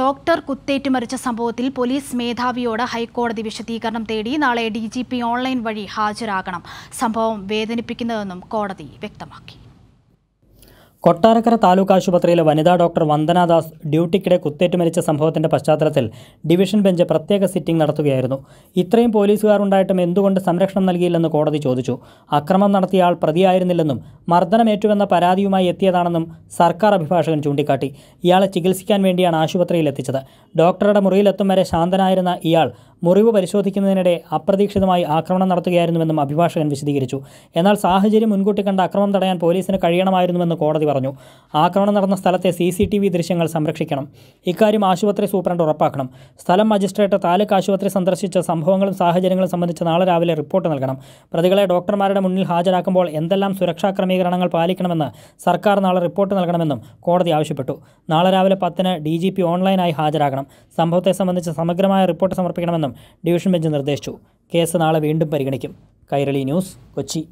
doctor കുത്തേറ്റ് മരിച്ച സംഭവത്തിൽ പോലീസ് മേധാവിയോട് ഹൈക്കോടതി വിശദീകരണം തേടി നാളെ ഡി ജി പി ഓൺലൈൻ വഴി ഹാജരാകണം സംഭവം വേദനിപ്പിക്കുന്നതെന്നും കോടതി വ്യക്തമാക്കി കൊട്ടാരക്കര താലൂക്ക് ആശുപത്രിയിലെ വനിതാ ഡോക്ടർ വന്ദനാദാസ് ഡ്യൂട്ടിക്കിടെ കുത്തേറ്റ് മരിച്ച സംഭവത്തിന്റെ പശ്ചാത്തലത്തിൽ ഡിവിഷൻ ബെഞ്ച് പ്രത്യേക സിറ്റിംഗ് നടത്തുകയായിരുന്നു ഇത്രയും പോലീസുകാരുണ്ടായിട്ടും എന്തുകൊണ്ട് സംരക്ഷണം നൽകിയില്ലെന്ന് കോടതി ചോദിച്ചു അക്രമം നടത്തിയ ആൾ പ്രതിയായിരുന്നില്ലെന്നും മർദ്ദനമേറ്റുവെന്ന പരാതിയുമായി എത്തിയതാണെന്നും സർക്കാർ അഭിഭാഷകൻ ചൂണ്ടിക്കാട്ടി ഇയാളെ ചികിത്സിക്കാൻ വേണ്ടിയാണ് ആശുപത്രിയിൽ എത്തിച്ചത് ഡോക്ടറുടെ മുറിയിലെത്തും വരെ ശാന്തനായിരുന്ന ഇയാൾ മുറിവ് പരിശോധിക്കുന്നതിനിടെ അപ്രതീക്ഷിതമായി ആക്രമണം നടത്തുകയായിരുന്നുവെന്നും അഭിഭാഷകൻ വിശദീകരിച്ചു എന്നാൽ സാഹചര്യം മുൻകൂട്ടി കണ്ട അക്രമം തടയാൻ പോലീസിന് കഴിയണമായിരുന്നുവെന്ന് കോടതി പറഞ്ഞു ആക്രമണം നടന്ന സ്ഥലത്തെ സി സി ടി വി ദൃശ്യങ്ങൾ സംരക്ഷിക്കണം ഇക്കാര്യം ആശുപത്രി സൂപ്രണ്ട് ഉറപ്പാക്കണം സ്ഥലം മജിസ്ട്രേറ്റ് താലൂക്ക് ആശുപത്രി സന്ദർശിച്ച സംഭവങ്ങളും സാഹചര്യങ്ങളും സംബന്ധിച്ച് നാളെ രാവിലെ റിപ്പോർട്ട് നൽകണം പ്രതികളെ ഡോക്ടർമാരുടെ മുന്നിൽ ഹാജരാക്കുമ്പോൾ എന്തെല്ലാം സുരക്ഷാ ക്രമീകരണങ്ങൾ പാലിക്കണമെന്ന് സർക്കാർ നാളെ റിപ്പോർട്ട് നൽകണമെന്നും കോടതി ആവശ്യപ്പെട്ടു നാളെ രാവിലെ പത്തിന് ഡി ജി പി ഓൺലൈനായി ഹാജരാകണം സംഭവത്തെ സംബന്ധിച്ച് സമഗ്രമായ റിപ്പോർട്ട് സമർപ്പിക്കണമെന്നും ഡിവിഷൻ ബെഞ്ച് നിർദ്ദേശിച്ചു കേസ് നാളെ വീണ്ടും പരിഗണിക്കും കൈരളി ന്യൂസ് കൊച്ചി